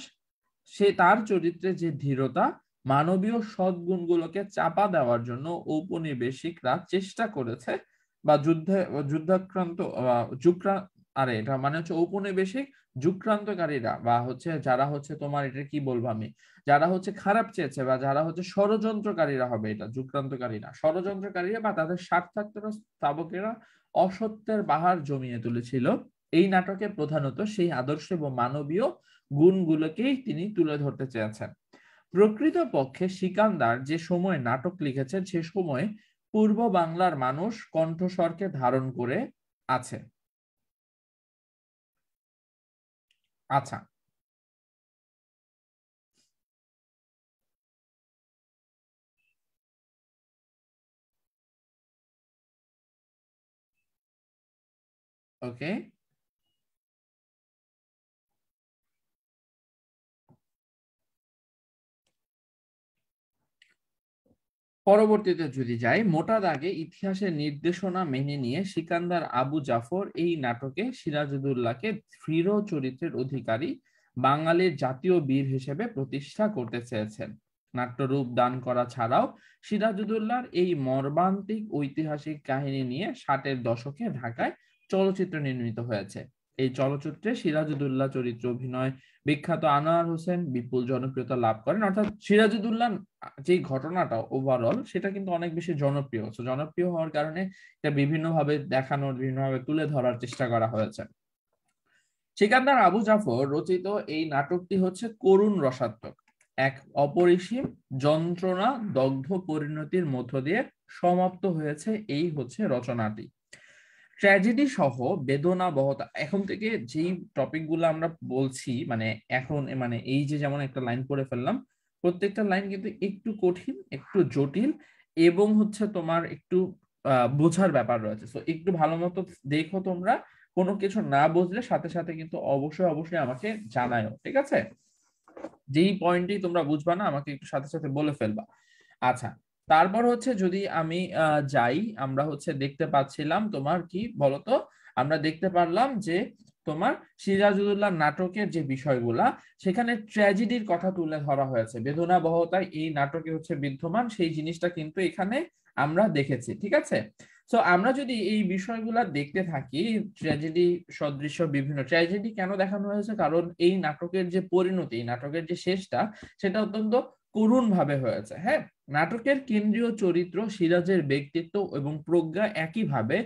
সে তার চরিত্রে যে ধীরতা মানবীয় সদ্গুণগুলোকে চাপা দেওয়ার জন্য ঔপনিবেশিকরা চেষ্টা করেছে বা যুদ্ধে যুদ্ধাক্রান্ত আরে এটা মানে হচ্ছে ঔপনিবেশিক যুক্রান্তকারীরা বা হচ্ছে যারা হচ্ছে তোমার এটা কি বলবো আমি যারা হচ্ছে খারাপ চেয়েছে বা যারা হচ্ছে ষড়যন্ত্রকারীরা হবে এটা যুক্রান্তকারীরা ষড়যন্ত্রকারীরা বা তাদের স্বার্থাত্মরা স্থাবকেরা অসত্যের বাহার জমিয়ে তুলেছিল এই নাটকে প্রধানত সেই আদর্শ এবং মানবীয় গুণগুলোকেই তিনি তুলে ধরতে চেয়েছেন প্রকৃত পক্ষে সিকান্দার যে সময় নাটক লিখেছেন সে সময় পূর্ব বাংলার মানুষ কণ্ঠস্বরকে ধারণ করে আছে
আচ্ছা ওকে
পরবর্তীতে যদি যাই মোটা দাগে ইতিহাসের নির্দেশনা মেনে নিয়ে সিকান্দার আবু জাফর এই নাটকে সিরাজুদ্দৌলাকে দৃঢ় চরিত্রের অধিকারী বাঙালির জাতীয় বীর হিসেবে প্রতিষ্ঠা করতে চেয়েছেন নাট্যরূপ দান করা ছাড়াও সিরাজুদ্দৌলার এই মর্মান্তিক ঐতিহাসিক কাহিনী নিয়ে ষাটের দশকে ঢাকায় চলচ্চিত্র নির্মিত হয়েছে এই চলচ্চিত্রে সিরাজুদ্দৌল্লা চরিত্রে অভিনয় বিখ্যাত আনোয়ার হোসেন বিপুল জনপ্রিয়তা লাভ করেন অর্থাৎ সিরাজুদ্দৌল্লা যে ঘটনাটা ওভারঅল সেটা কিন্তু অনেক বেশি জনপ্রিয় জনপ্রিয় হওয়ার কারণে এটা বিভিন্নভাবে দেখানোর বিভিন্নভাবে তুলে ধরার চেষ্টা করা হয়েছে সিকান্দার আবু জাফর রচিত এই নাটকটি হচ্ছে করুণ রসাত্মক এক অপরিসীম যন্ত্রণা দগ্ধ পরিণতির মধ্য দিয়ে সমাপ্ত হয়েছে এই হচ্ছে রচনাটি ট্র্যাজেডি সহ বেদনা বহতা এখন থেকে যেই টপিক গুলো আমরা বলছি মানে এখন মানে এই যে যেমন একটা লাইন পড়ে ফেললাম প্রত্যেকটা লাইন কিন্তু একটু কঠিন একটু জটিল এবং হচ্ছে তোমার একটু বোঝার ব্যাপার রয়েছে তো একটু ভালো মতো দেখো তোমরা কোনো কিছু না বুঝলে সাথে সাথে কিন্তু অবশ্যই অবশ্যই আমাকে জানায়ও ঠিক আছে যেই পয়েন্টই তোমরা বুঝবা না আমাকে একটু সাথে সাথে বলে ফেলবা আচ্ছা তারপর হচ্ছে যদি আমি যাই আমরা হচ্ছে দেখতে পাচ্ছিলাম তোমার কি বলতো আমরা দেখতে পারলাম যে তোমার সিরাজুদ্দৌল্লাহ নাটকের যে বিষয়গুলা সেখানে ট্র্যাজেডির কথা তুলে ধরা হয়েছে বেদনা বহতায় এই নাটকে হচ্ছে বিদ্যমান সেই জিনিসটা কিন্তু এখানে আমরা দেখেছি ঠিক আছে তো আমরা যদি এই বিষয়গুলা দেখতে থাকি ট্র্যাজেডি সদৃশ্য বিভিন্ন ট্র্যাজেডি কেন দেখানো হয়েছে কারণ এই নাটকের যে পরিণতি নাটকের যে শেষটা সেটা অত্যন্ত ভাবে হয়েছে হ্যাঁ নাটকের কেন্দ্রীয় চরিত্র সিরাজের ব্যক্তিত্ব এবং প্রজ্ঞা একইভাবে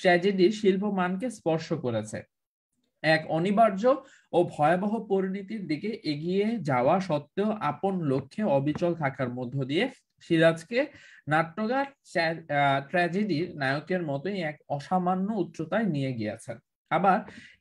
ট্র্যাজেডির শিল্প মানকে স্পর্শ করেছে এক অনিবার্য ও ভয়াবহ পরিণতির দিকে এগিয়ে যাওয়া সত্ত্বেও আপন লক্ষ্যে অবিচল থাকার মধ্য দিয়ে সিরাজকে নাট্যকার ট্র্যাজেডির নায়কের মতোই এক অসামান্য উচ্চতায় নিয়ে গিয়েছেন আবার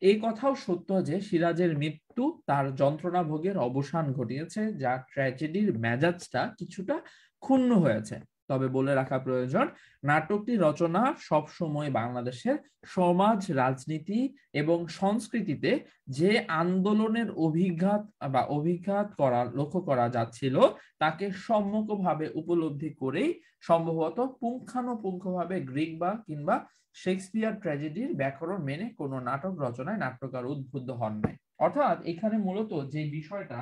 এই কথাও সত্য যে সিরাজের মৃত্যু একটু তার যন্ত্রণা ভোগের অবসান ঘটিয়েছে যা ট্র্যাজেডির মেজাজটা কিছুটা ক্ষুণ্ণ হয়েছে তবে বলে রাখা প্রয়োজন নাটকটি রচনা সবসময় বাংলাদেশের সমাজ রাজনীতি এবং সংস্কৃতিতে যে আন্দোলনের অভিঘাত বা অভিঘাত করা লক্ষ্য করা যাচ্ছিল তাকে সম্মুখভাবে উপলব্ধি করেই সম্ভবত পুঙ্খানুপুঙ্খভাবে গ্রিক বা কিংবা শেক্সপিয়ার ট্র্যাজেডির ব্যাকরণ মেনে কোনো নাটক রচনায় নাট্যকার উদ্বুদ্ধ হন নাই অর্থাৎ এখানে মূলত যে বিষয়টা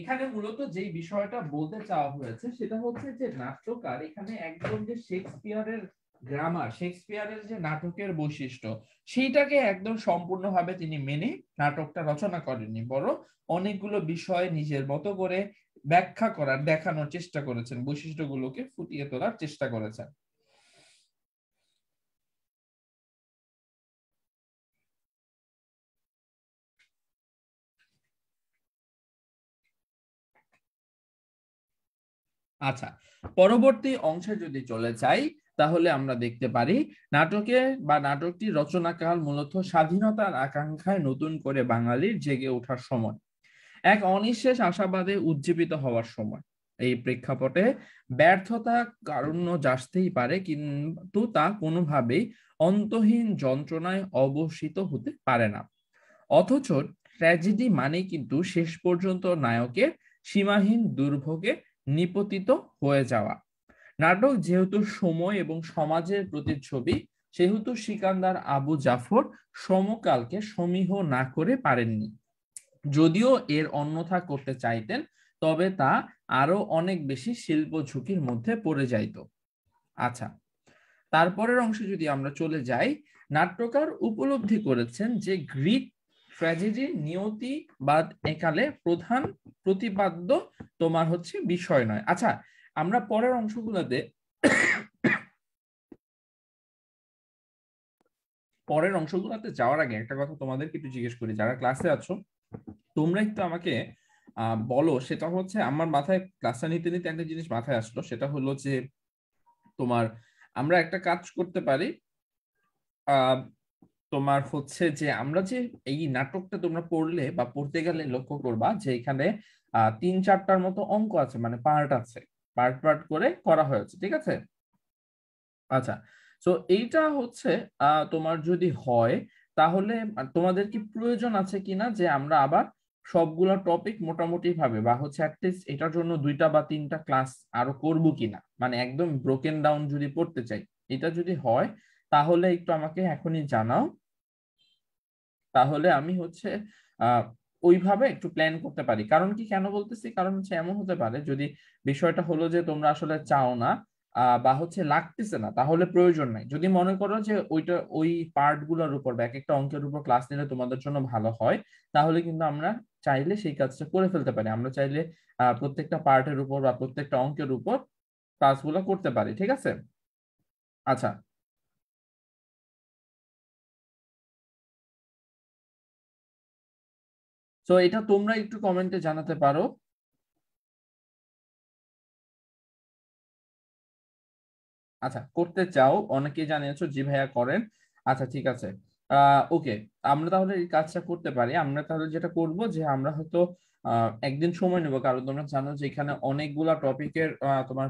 এখানে মূলত যে বিষয়টা বলতে চাওয়া হয়েছে সেটা হচ্ছে যে নাট্যকার এখানে একদম যে শেক্সপিয়ারের গ্রামার শেক্সপিয়ারের যে নাটকের বৈশিষ্ট্য সেইটাকে একদম সম্পূর্ণভাবে তিনি মেনে নাটকটা রচনা করেননি বড় অনেকগুলো বিষয় নিজের মতো করে ব্যাখ্যা করার দেখানোর চেষ্টা করেছেন বৈশিষ্ট্যগুলোকে ফুটিয়ে তোলার চেষ্টা করেছেন আচ্ছা পরবর্তী অংশে যদি চলে যাই তাহলে আমরা দেখতে পারি নাটকে বা নাটকটি রচনাকাল মূলত স্বাধীনতার আকাঙ্ক্ষায় নতুন করে বাঙালির জেগে ওঠার সময় এক অনিশেষ আশাবাদে উজ্জীবিত হওয়ার সময় এই প্রেক্ষাপটে ব্যর্থতা কারণ্য যাসতেই পারে কিন্তু তা কোনোভাবেই অন্তহীন যন্ত্রণায় অবসিত হতে পারে না অথচ ট্র্যাজেডি মানে কিন্তু শেষ পর্যন্ত নায়কের সীমাহীন দুর্ভোগে নিপতিত হয়ে যাওয়া নাটক যেহেতু সময় এবং সমাজের প্রতিচ্ছবি সেহেতু সিকান্দার আবু জাফর সমকালকে সমীহ না করে পারেননি যদিও এর অন্যথা করতে চাইতেন তবে তা আরো অনেক বেশি শিল্প ঝুঁকির মধ্যে পড়ে যাইত আচ্ছা তারপরের অংশে যদি আমরা চলে যাই নাট্যকার উপলব্ধি করেছেন যে গ্রিক ট্র্যাজেডি নিয়তিবাদ একালে প্রধান প্রতিপাদ্য তোমার হচ্ছে বিষয় নয় আচ্ছা আমরা পরের অংশগুলোতে পরের অংশগুলোতে যাওয়ার আগে একটা কথা তোমাদেরকে একটু জিজ্ঞেস করি যারা ক্লাসে আছো তোমরা একটু আমাকে বলো সেটা হচ্ছে আমার মাথায় ক্লাসটা নিতে নিতে একটা জিনিস মাথায় আসলো সেটা হলো যে তোমার আমরা একটা কাজ করতে পারি তোমার হচ্ছে যে আমরা যে এই নাটকটা তোমরা পড়লে বা পড়তে গেলে লক্ষ্য করবা যে এখানে তিন চারটার মতো অঙ্ক আছে মানে পার্ট আছে পার্ট পার্ট করে করা হয়েছে ঠিক আছে আচ্ছা তো এইটা হচ্ছে তোমার যদি হয় তাহলে তোমাদের কি প্রয়োজন আছে কিনা যে আমরা আবার সবগুলো টপিক মোটামুটি ভাবে বা হচ্ছে অ্যাটলিস্ট এটার জন্য দুইটা বা তিনটা ক্লাস আরো করব কিনা মানে একদম ব্রোকেন ডাউন যদি পড়তে চাই এটা যদি হয় তাহলে একটু আমাকে এখনই জানাও তাহলে আমি হচ্ছে ওইভাবে একটু প্ল্যান করতে পারি কারণ কি কেন বলতেছি কারণ হচ্ছে এমন হতে পারে যদি বিষয়টা হলো যে তোমরা আসলে চাও না বা হচ্ছে লাগতেছে না তাহলে প্রয়োজন নাই যদি মনে করো যে ওইটা ওই পার্ট গুলোর উপর বা এক একটা অঙ্কের উপর ক্লাস নিলে তোমাদের জন্য ভালো হয় তাহলে কিন্তু আমরা চাইলে সেই কাজটা করে ফেলতে পারি আমরা চাইলে প্রত্যেকটা পার্টের উপর বা প্রত্যেকটা অঙ্কের উপর গুলো করতে পারি ঠিক আছে
আচ্ছা সো এটা তোমরা একটু কমেন্টে জানাতে পারো আচ্ছা
করতে চাও অনেকেই জানিয়েছো জি ভাইয়া করেন আচ্ছা ঠিক আছে ওকে আমরা তাহলে এই কাজটা করতে পারি আমরা তাহলে যেটা করব যে আমরা হয়তো একদিন সময় নেবো কারণ তোমরা জানো যে এখানে অনেকগুলা টপিকের তোমার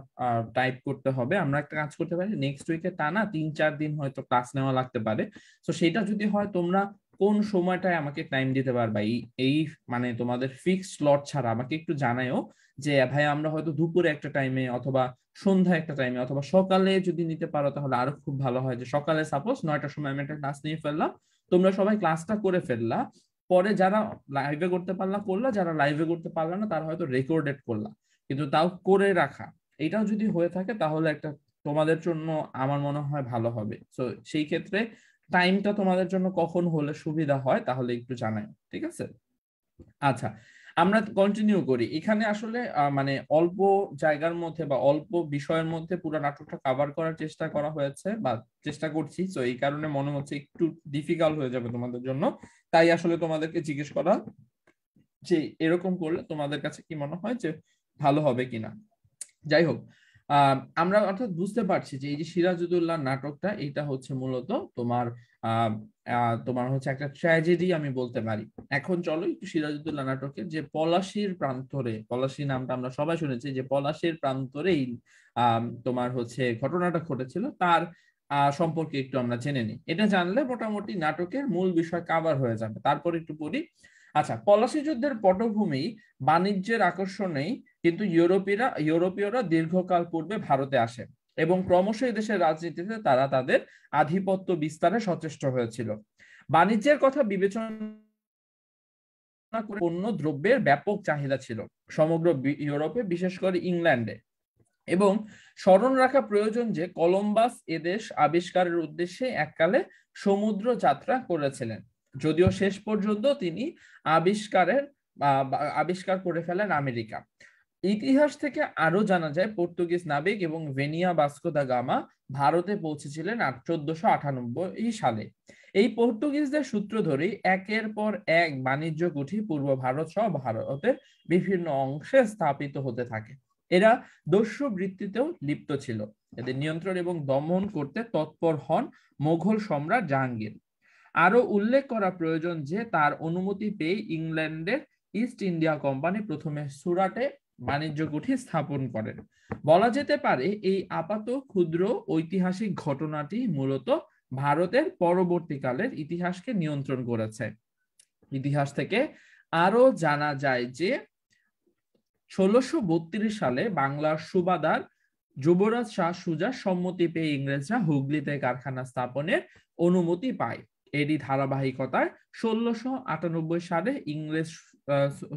টাইপ করতে হবে আমরা একটা কাজ করতে পারি নেক্সট উইকে টানা তিন চার দিন হয়তো ক্লাস নেওয়া লাগতে পারে তো সেটা যদি হয় তোমরা কোন সময়টায় আমাকে টাইম দিতে পারবা এই এই মানে তোমাদের ফিক্সড স্লট ছাড়া আমাকে একটু জানায়ও যে হ্যাঁ ভাই আমরা হয়তো দুপুরে একটা টাইমে অথবা সন্ধ্যা একটা টাইমে অথবা সকালে যদি নিতে পারো তাহলে আরো খুব ভালো হয় যে সকালে সাপোজ নয়টার সময় আমি একটা ক্লাস নিয়ে ফেললাম তোমরা সবাই ক্লাসটা করে ফেললা পরে যারা লাইভে করতে পারলা করলা যারা লাইভে করতে পারলা না তারা হয়তো রেকর্ডেড করলা কিন্তু তাও করে রাখা এটাও যদি হয়ে থাকে তাহলে একটা তোমাদের জন্য আমার মনে হয় ভালো হবে তো সেই ক্ষেত্রে টাইমটা তোমাদের জন্য কখন হলে সুবিধা হয় তাহলে একটু জানাই ঠিক আছে আচ্ছা আমরা কন্টিনিউ করি এখানে আসলে মানে অল্প জায়গার মধ্যে বা অল্প বিষয়ের মধ্যে পুরো নাটকটা কাভার করার চেষ্টা করা হয়েছে বা চেষ্টা করছি তো এই কারণে মনে হচ্ছে একটু ডিফিকাল্ট হয়ে যাবে তোমাদের জন্য তাই আসলে তোমাদেরকে জিজ্ঞেস করা যে এরকম করলে তোমাদের কাছে কি মনে হয় যে ভালো হবে কিনা যাই হোক আমরা অর্থাৎ বুঝতে পারছি যে এই যে সিরাজুদ্দৌল্লাহ নাটকটা এটা হচ্ছে মূলত তোমার তোমার হচ্ছে একটা ট্র্যাজেডি আমি বলতে পারি এখন চলো একটু সিরাজুদ্দৌল্লাহ নাটকের যে পলাশির প্রান্তরে পলাশি নামটা আমরা সবাই শুনেছি যে পলাশির প্রান্তরেই তোমার হচ্ছে ঘটনাটা ঘটেছিল তার সম্পর্কে একটু আমরা জেনে নিই এটা জানলে মোটামুটি নাটকের মূল বিষয় কাবার হয়ে যাবে তারপর একটু পড়ি আচ্ছা পলাশি যুদ্ধের পটভূমি বাণিজ্যের আকর্ষণেই কিন্তু ইউরোপীরা ইউরোপীয়রা দীর্ঘকাল পূর্বে ভারতে আসেন এবং ক্রমশ দেশের রাজনীতিতে তারা তাদের আধিপত্য বিস্তারে সচেষ্ট হয়েছিল বাণিজ্যের কথা বিবেচনা করে পণ্য দ্রব্যের ব্যাপক চাহিদা ছিল সমগ্র ইউরোপে বিশেষ করে ইংল্যান্ডে এবং স্মরণ রাখা প্রয়োজন যে কলম্বাস এদেশ আবিষ্কারের উদ্দেশ্যে এককালে সমুদ্র যাত্রা করেছিলেন যদিও শেষ পর্যন্ত তিনি আবিষ্কারের আবিষ্কার করে ফেলেন আমেরিকা ইতিহাস থেকে আরো জানা যায় পর্তুগিজ নাবিক এবং ভেনিয়া বাস্কো দা গামা ভারতে পৌঁছেছিলেন চোদ্দশো আটানব্বই সালে এই পর্তুগিজদের সূত্র ধরেই একের পর এক বাণিজ্য কুঠি পূর্ব ভারত সহ ভারতের বিভিন্ন অংশে স্থাপিত হতে থাকে এরা দস্যু বৃত্তিতেও লিপ্ত ছিল এদের নিয়ন্ত্রণ এবং দমন করতে তৎপর হন মোঘল সম্রাট জাহাঙ্গীর আরো উল্লেখ করা প্রয়োজন যে তার অনুমতি পেয়ে ইংল্যান্ডের ইস্ট ইন্ডিয়া কোম্পানি প্রথমে সুরাটে বাণিজ্য কুঠি স্থাপন করেন বলা যেতে পারে এই আপাত ক্ষুদ্র ঐতিহাসিক ঘটনাটি মূলত ভারতের পরবর্তীকালের ইতিহাসকে নিয়ন্ত্রণ করেছে ইতিহাস থেকে আরো জানা যায় যে ষোলোশো সালে বাংলার সুবাদার যুবরাজ শাহ সুজা সম্মতি পেয়ে ইংরেজরা হুগলিতে কারখানা স্থাপনের অনুমতি পায় এরই ধারাবাহিকতায় ষোলোশো সালে ইংরেজ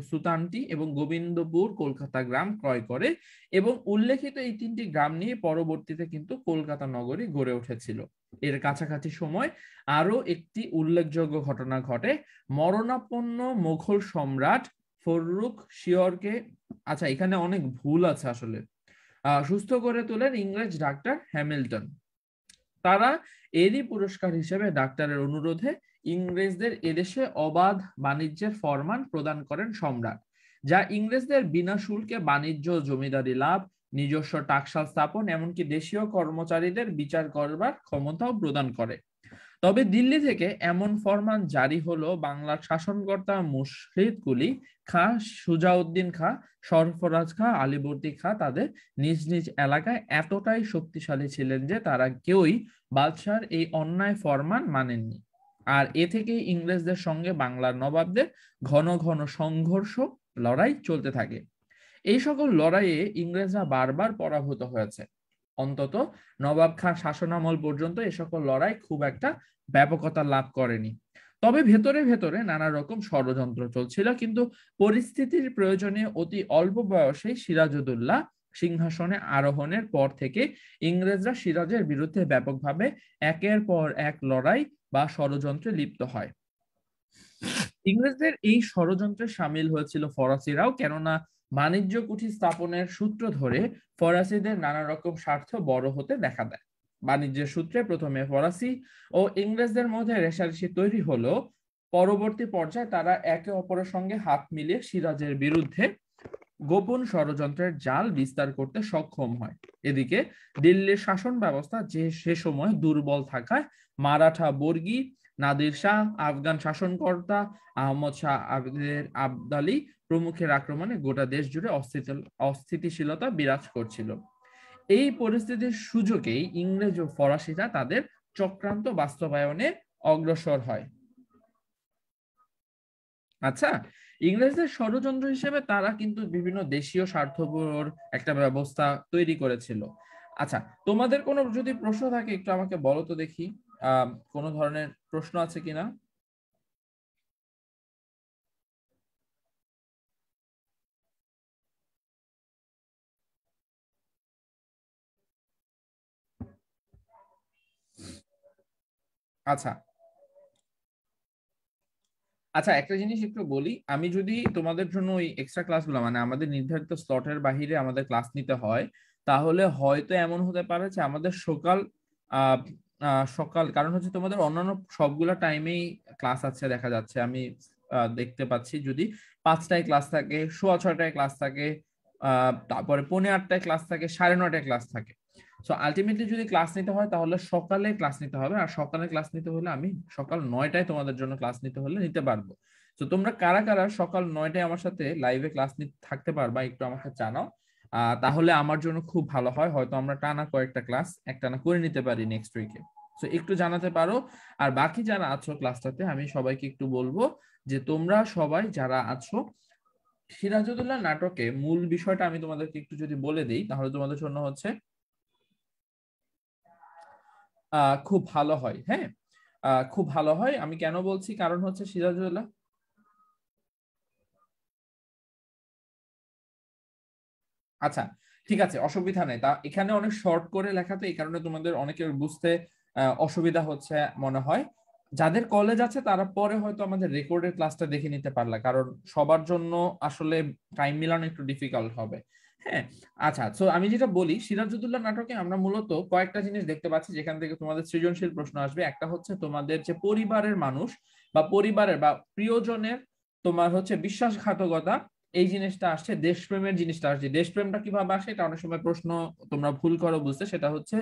সুতানটি এবং গোবিন্দপুর কলকাতা গ্রাম ক্রয় করে এবং উল্লেখিত এই তিনটি গ্রাম নিয়ে পরবর্তীতে কিন্তু কলকাতা নগরী গড়ে উঠেছিল এর কাছাকাছি সময় আরো একটি উল্লেখযোগ্য ঘটনা ঘটে মরণাপন্ন মুঘল সম্রাট ফররুখ শিয়রকে আচ্ছা এখানে অনেক ভুল আছে আসলে সুস্থ করে তোলেন ইংরেজ ডাক্তার হ্যামিল্টন তারা এরই পুরস্কার হিসেবে ডাক্তারের অনুরোধে ইংরেজদের এদেশে অবাধ বাণিজ্যের ফরমান প্রদান করেন সম্রাট যা ইংরেজদের বিনা শুল্কে বাণিজ্য জমিদারি লাভ নিজস্ব টাকশাল স্থাপন এমনকি দেশীয় কর্মচারীদের বিচার করবার ক্ষমতাও প্রদান করে তবে দিল্লি থেকে এমন ফরমান জারি হলো বাংলার শাসনকর্তা মুর্শিদ কুলি খাঁ সুজাউদ্দিন খাঁ সরফরাজ খাঁ আলিবর্তী খাঁ তাদের নিজ নিজ এলাকায় এতটাই শক্তিশালী ছিলেন যে তারা কেউই বাদশার এই অন্যায় ফরমান মানেননি আর এ থেকেই ইংরেজদের সঙ্গে বাংলার নবাবদের ঘন ঘন সংঘর্ষ লড়াই চলতে থাকে এই সকল লড়াইয়ে ইংরেজরা বারবার পরাভূত হয়েছে অন্তত নবাব খান শাসনামল পর্যন্ত এ সকল লড়াই খুব একটা ব্যাপকতা লাভ করেনি তবে ভেতরে ভেতরে নানা রকম ষড়যন্ত্র চলছিল কিন্তু পরিস্থিতির প্রয়োজনে অতি অল্প বয়সে সিরাজুদ্দৌল্লা সিংহাসনে আরোহণের পর থেকে ইংরেজরা সিরাজের বিরুদ্ধে ব্যাপকভাবে একের পর এক লড়াই বা ষড়যন্ত্রে লিপ্ত হয় ইংরেজদের এই ষড়যন্ত্রে সামিল হয়েছিল ফরাসিরাও কেননা বাণিজ্য কুঠি স্থাপনের সূত্র ধরে ফরাসিদের নানা রকম স্বার্থ বড় হতে দেখা দেয় বাণিজ্যের সূত্রে প্রথমে ফরাসি ও ইংরেজদের মধ্যে রেশারেশি তৈরি হলো পরবর্তী পর্যায়ে তারা একে অপরের সঙ্গে হাত মিলিয়ে সিরাজের বিরুদ্ধে গোপন ষড়যন্ত্রের জাল বিস্তার করতে সক্ষম হয় এদিকে দিল্লির শাসন ব্যবস্থা যে সে সময় দুর্বল থাকায় মারাঠা বর্গী নাদির শাহ আফগান শাসনকর্তা আহমদ শাহ আবদালি প্রমুখের আক্রমণে গোটা দেশ জুড়ে অস্থিতিশীলতা বিরাজ করছিল এই পরিস্থিতির সুযোগেই ইংরেজ ও ফরাসিরা তাদের চক্রান্ত বাস্তবায়নে অগ্রসর হয় আচ্ছা ইংরেজদের ষড়যন্ত্র হিসেবে তারা কিন্তু বিভিন্ন দেশীয় স্বার্থপর একটা ব্যবস্থা তৈরি করেছিল আচ্ছা তোমাদের কোনো যদি প্রশ্ন থাকে একটু আমাকে বলো তো দেখি কোনো ধরনের প্রশ্ন আছে কিনা আচ্ছা আচ্ছা একটা জিনিস একটু বলি আমি যদি তোমাদের জন্য ওই এক্সট্রা ক্লাসগুলো মানে আমাদের নির্ধারিত স্লটের বাহিরে আমাদের ক্লাস নিতে হয় তাহলে হয়তো এমন হতে পারে যে আমাদের সকাল সকাল কারণ হচ্ছে তোমাদের অন্যান্য সবগুলা টাইমেই ক্লাস আছে দেখা যাচ্ছে আমি দেখতে পাচ্ছি যদি পাঁচটায় ক্লাস থাকে সোয়া ছটায় ক্লাস থাকে তারপরে পনেরো আটটায় ক্লাস থাকে সাড়ে নটায় ক্লাস থাকে সো আলটিমেটলি যদি ক্লাস নিতে হয় তাহলে সকালে ক্লাস নিতে হবে আর সকালে ক্লাস নিতে হলে আমি সকাল নয়টায় তোমাদের জন্য ক্লাস নিতে হলে নিতে পারবো তো তোমরা কারা কারা সকাল নয়টায় আমার সাথে লাইভে ক্লাস নিতে থাকতে পারবা একটু আমাকে জানাও তাহলে আমার জন্য খুব ভালো হয় হয়তো আমরা টানা কয়েকটা ক্লাস একটানা করে নিতে পারি নেক্সট উইকে তো একটু জানাতে পারো আর বাকি যারা আছো ক্লাসটাতে আমি সবাইকে একটু বলবো যে তোমরা সবাই যারা আছো সিরাজুদ্দৌলা নাটকে মূল বিষয়টা আমি তোমাদেরকে একটু যদি বলে দিই তাহলে তোমাদের জন্য হচ্ছে খুব ভালো হয় হ্যাঁ খুব ভালো হয় আমি কেন বলছি কারণ হচ্ছে সিরাজুদ্দৌলা আচ্ছা ঠিক আছে অসুবিধা নেই তা এখানে অনেক শর্ট করে লেখা তো এই কারণে তোমাদের অনেকের বুঝতে অসুবিধা হচ্ছে মনে হয় যাদের কলেজ আছে তারা পরে হয়তো আমাদের রেকর্ডের ক্লাসটা দেখে নিতে পারলা কারণ সবার জন্য আসলে টাইম মিলানো একটু ডিফিকাল্ট হবে হ্যাঁ আচ্ছা তো আমি যেটা বলি সিরাজুদ্দৌলা নাটকে আমরা মূলত কয়েকটা জিনিস দেখতে পাচ্ছি যেখান থেকে তোমাদের সৃজনশীল প্রশ্ন আসবে একটা হচ্ছে তোমাদের যে পরিবারের মানুষ বা পরিবারের বা প্রিয়জনের তোমার হচ্ছে বিশ্বাসঘাতকতা এই জিনিসটা আসছে দেশপ্রেমের জিনিসটা আসছে দেশপ্রেমটা কিভাবে আসে এটা অনেক সময় প্রশ্ন তোমরা ভুল করো বুঝতে সেটা হচ্ছে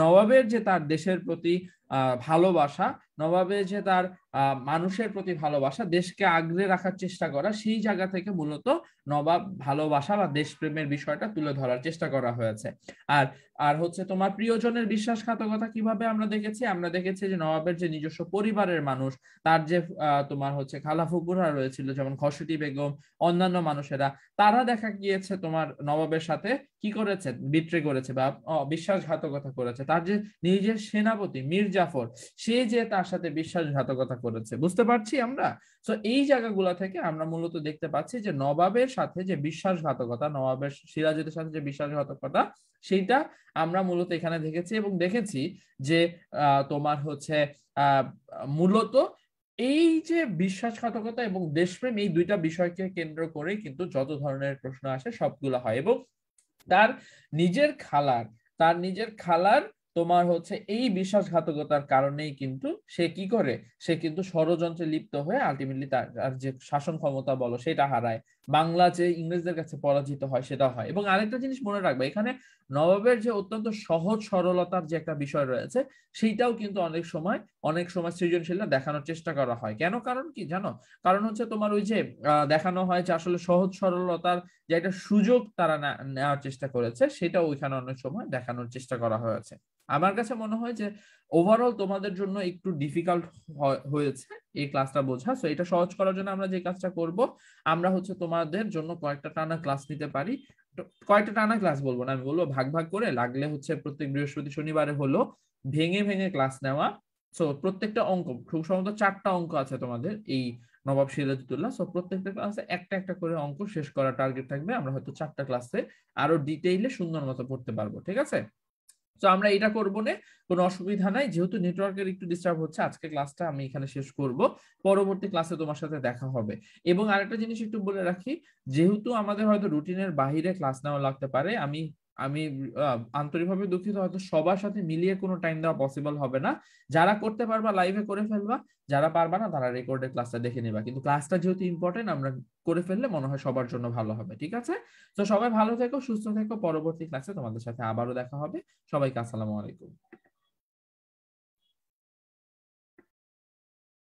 নবাবের যে তার দেশের প্রতি ভালোবাসা নবাবের যে তার মানুষের প্রতি ভালোবাসা দেশকে আগলে রাখার চেষ্টা করা সেই জায়গা থেকে মূলত নবাব ভালোবাসা বা দেশপ্রেমের বিষয়টা তুলে ধরার চেষ্টা করা হয়েছে আর আর হচ্ছে তোমার প্রিয়জনের বিশ্বাসঘাতকতা কিভাবে আমরা দেখেছি আমরা দেখেছি যে নবাবের যে নিজস্ব পরিবারের মানুষ তার যে তোমার হচ্ছে খালাফুকুরা রয়েছিল যেমন ঘসটি বেগম অন্যান্য মানুষেরা তারা দেখা গিয়েছে তোমার নবাবের সাথে কি করেছে বিট্রে করেছে বা বিশ্বাসঘাতকতা করেছে তার যে নিজের সেনাপতি মীর জাফর সে যে তার সাথে বিশ্বাসঘাতকতা করেছে বুঝতে পারছি আমরা তো এই জায়গাগুলো থেকে আমরা মূলত দেখতে পাচ্ছি যে নবাবের সাথে যে বিশ্বাসঘাতকতা নবাবের সিরাজের সাথে যে বিশ্বাসঘাতকতা সেইটা আমরা মূলত এখানে দেখেছি এবং দেখেছি যে তোমার হচ্ছে মূলত এই যে বিশ্বাসঘাতকতা এবং দেশপ্রেম এই দুইটা বিষয়কে কেন্দ্র করে কিন্তু যত ধরনের প্রশ্ন আসে সবগুলো হয় এবং তার নিজের খালার তার নিজের খালার তোমার হচ্ছে এই বিশ্বাসঘাতকতার কারণেই কিন্তু সে কি করে সে কিন্তু ষড়যন্ত্রে লিপ্ত হয়ে আলটিমেটলি তার যে শাসন ক্ষমতা বলো সেটা হারায় বাংলা যে ইংরেজদের কাছে পরাজিত হয় সেটা হয় এবং আরেকটা জিনিস মনে রাখবে এখানে নবাবের যে অত্যন্ত সহজ সরলতার যে একটা বিষয় রয়েছে সেইটাও কিন্তু অনেক সময় অনেক সময় সৃজনশীলতা দেখানোর চেষ্টা করা হয় কেন কারণ কি জানো কারণ হচ্ছে তোমার ওই যে দেখানো হয় যে আসলে সহজ সরলতার যে একটা সুযোগ তারা নেওয়ার চেষ্টা করেছে সেটাও ওইখানে অনেক সময় দেখানোর চেষ্টা করা হয়েছে আমার কাছে মনে হয় যে ওভারঅল তোমাদের জন্য একটু ডিফিকাল্ট হয়েছে এই ক্লাসটা বোঝা সো এটা সহজ করার জন্য আমরা যে কাজটা করব আমরা হচ্ছে তোমাদের জন্য কয়েকটা টানা ক্লাস নিতে পারি কয়েকটা টানা ক্লাস বলবো না আমি বলবো ভাগ ভাগ করে লাগলে হচ্ছে প্রত্যেক বৃহস্পতি শনিবারে হলো ভেঙে ভেঙে ক্লাস নেওয়া সো প্রত্যেকটা অঙ্ক খুব সম্ভবত চারটা অঙ্ক আছে তোমাদের এই নবাব সিরাজুদ্দোল্লা সো প্রত্যেকটা ক্লাসে একটা একটা করে অঙ্ক শেষ করা টার্গেট থাকবে আমরা হয়তো চারটা ক্লাসে আরো ডিটেইলে সুন্দর মতো পড়তে পারবো ঠিক আছে তো আমরা এটা করব না কোনো অসুবিধা নাই যেহেতু নেটওয়ার্কের একটু ডিস্টার্ব হচ্ছে আজকে ক্লাসটা আমি এখানে শেষ করব পরবর্তী ক্লাসে তোমার সাথে দেখা হবে এবং আরেকটা জিনিস একটু বলে রাখি যেহেতু আমাদের হয়তো রুটিনের বাহিরে ক্লাস নেওয়া লাগতে পারে আমি আমি আন্তরিকভাবে দুঃখিত হয়তো সবার সাথে মিলিয়ে কোনো টাইম দেওয়া পসিবল হবে না যারা করতে পারবা লাইভে করে ফেলবা যারা পারবা না তারা রেকর্ডে ক্লাসটা দেখে নেবা কিন্তু ক্লাসটা যেহেতু ইম্পর্টেন্ট আমরা করে ফেললে মনে হয় সবার জন্য ভালো হবে ঠিক আছে তো সবাই ভালো থেকো সুস্থ থেকো পরবর্তী ক্লাসে তোমাদের সাথে আবারও দেখা হবে সবাইকে আসসালামু আলাইকুম